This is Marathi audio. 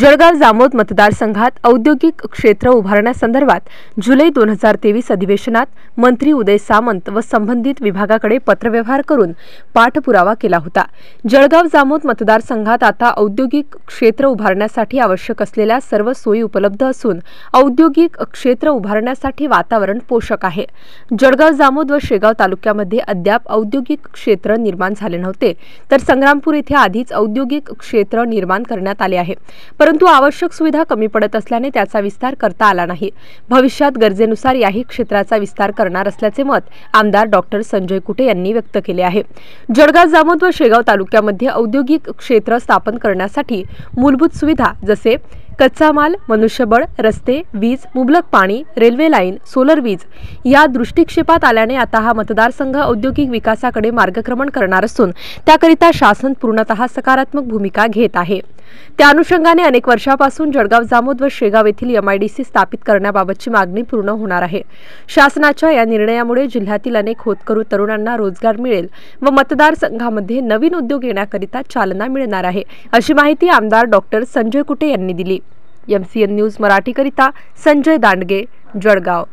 जळगाव जामोद मतदारसंघात औद्योगिक क्षेत्र उभारण्यासंदर्भात जुलै दोन हजार तेवीस अधिवेशनात मंत्री उदय सामंत व संबंधित विभागाकडे पत्रव्यवहार करून पाठपुरावा केला होता जळगाव जामोद मतदारसंघात आता औद्योगिक क्षेत्र उभारण्यासाठी आवश्यक असलेल्या सर्व सोयी उपलब्ध असून औद्योगिक क्षेत्र उभारण्यासाठी वातावरण पोषक आहे जळगाव जामोद व शेगाव तालुक्यामध्ये अद्याप औद्योगिक क्षेत्र निर्माण झाले नव्हते तर संग्रामपूर येथे आधीच औद्योगिक क्षेत्र निर्माण करण्यात आले आहे परंतु आवश्यक सुविधा कमी पडत असल्याने त्याचा विस्तार करता आला नाही भविष्यात गरजेनुसार याही क्षेत्राचा विस्तार करणार असल्याचे मत आमदार डॉक्टर संजय कुटे यांनी व्यक्त केले आहे जळगाव जामोद व शेगाव तालुक्यामध्ये औद्योगिक क्षेत्र स्थापन करण्यासाठी मूलभूत सुविधा जसे कच्चा माल मनुष्यबळ रस्ते वीज मुबलक पाणी रेल्वे लाईन सोलर वीज या दृष्टिक्षेपात आल्याने आता हा मतदारसंघ औद्योगिक विकासाकडे मार्गक्रमण करणार असून त्याकरिता शासन पूर्णतः सकारात्मक भूमिका घेत आहे त्या अनुषंगाने अनेक वर्षापासून जळगाव जामोद व शेगाव येथील एमआयडीसी स्थापित करण्याबाबतची मागणी पूर्ण होणार आहे शासनाच्या या निर्णयामुळे जिल्ह्यातील अनेक होतकरू तरुणांना रोजगार मिळेल व मतदारसंघामध्ये नवीन उद्योग येण्याकरिता चालना मिळणार आहे अशी माहिती आमदार डॉक्टर संजय कुटे यांनी दिली एमसीएन न्यूज मराठीकरिता संजय दांडगे जळगाव